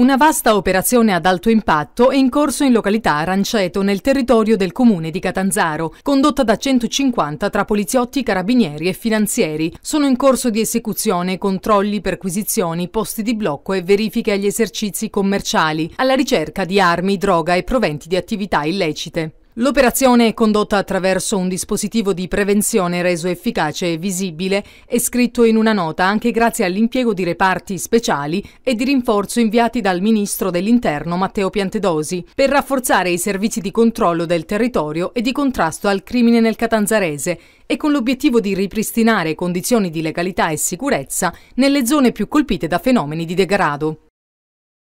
Una vasta operazione ad alto impatto è in corso in località Aranceto, nel territorio del comune di Catanzaro, condotta da 150 tra poliziotti, carabinieri e finanzieri. Sono in corso di esecuzione controlli, perquisizioni, posti di blocco e verifiche agli esercizi commerciali, alla ricerca di armi, droga e proventi di attività illecite. L'operazione, è condotta attraverso un dispositivo di prevenzione reso efficace e visibile, e scritto in una nota anche grazie all'impiego di reparti speciali e di rinforzo inviati dal ministro dell'Interno Matteo Piantedosi per rafforzare i servizi di controllo del territorio e di contrasto al crimine nel Catanzarese e con l'obiettivo di ripristinare condizioni di legalità e sicurezza nelle zone più colpite da fenomeni di degrado.